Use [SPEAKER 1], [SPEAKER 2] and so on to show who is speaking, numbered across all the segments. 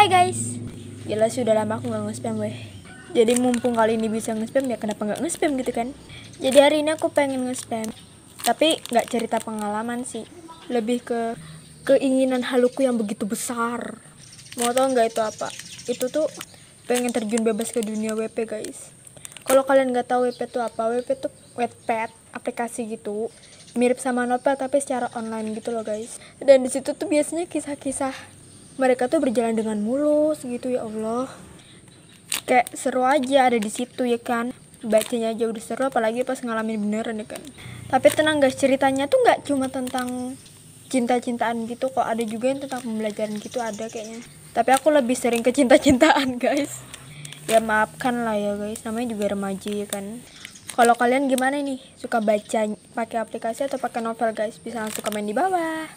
[SPEAKER 1] Hai guys Gila sih udah lama aku gak nge-spam weh Jadi mumpung kali ini bisa nge-spam ya kenapa gak nge-spam gitu kan Jadi hari ini aku pengen nge-spam Tapi gak cerita pengalaman sih Lebih ke keinginan haluku yang begitu besar Mau tau gak itu apa? Itu tuh pengen terjun bebas ke dunia WP guys Kalau kalian gak tahu WP itu apa WP itu webpad aplikasi gitu mirip sama novel tapi secara online gitu loh guys dan disitu tuh biasanya kisah-kisah mereka tuh berjalan dengan mulus gitu ya Allah kayak seru aja ada di situ ya kan bacanya aja udah seru apalagi pas ngalamin beneran ya kan tapi tenang guys ceritanya tuh nggak cuma tentang cinta-cintaan gitu kok ada juga yang tentang pembelajaran gitu ada kayaknya tapi aku lebih sering ke cinta-cintaan guys ya maafkan lah ya guys namanya juga remaja ya kan kalau kalian gimana nih suka baca pakai aplikasi atau pakai novel guys bisa langsung komen di bawah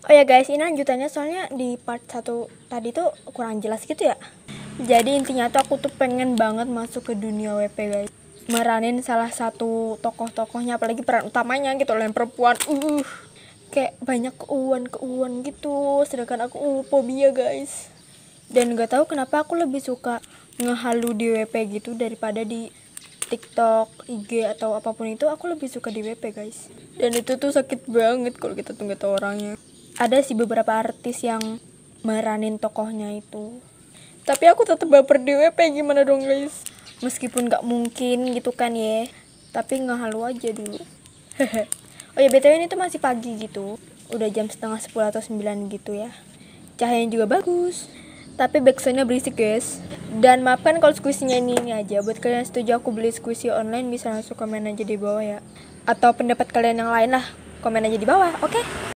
[SPEAKER 1] Oh ya guys, ini lanjutannya soalnya di part 1 tadi tuh kurang jelas gitu ya. Jadi intinya tuh aku tuh pengen banget masuk ke dunia WP guys. Meranin salah satu tokoh-tokohnya apalagi peran utamanya gitu lain perempuan. Uh, kayak banyak keuan-keuan gitu. Sedangkan aku uh, fobia guys. Dan gak tahu kenapa aku lebih suka ngehalu di WP gitu daripada di TikTok, IG atau apapun itu aku lebih suka di WP guys. Dan itu tuh sakit banget kalau kita tuh nggak tahu orangnya ada sih beberapa artis yang meranin tokohnya itu tapi aku tetap baper di WP gimana dong guys meskipun gak mungkin gitu kan ya tapi ngehalu aja dulu oh ya btw ini tuh masih pagi gitu udah jam setengah sepuluh atau sembilan gitu ya cahayanya juga bagus tapi backsoundnya berisik guys dan maafkan kalau squishy ini, ini aja buat kalian yang setuju aku beli squishy online bisa langsung komen aja di bawah ya atau pendapat kalian yang lain lah komen aja di bawah oke okay?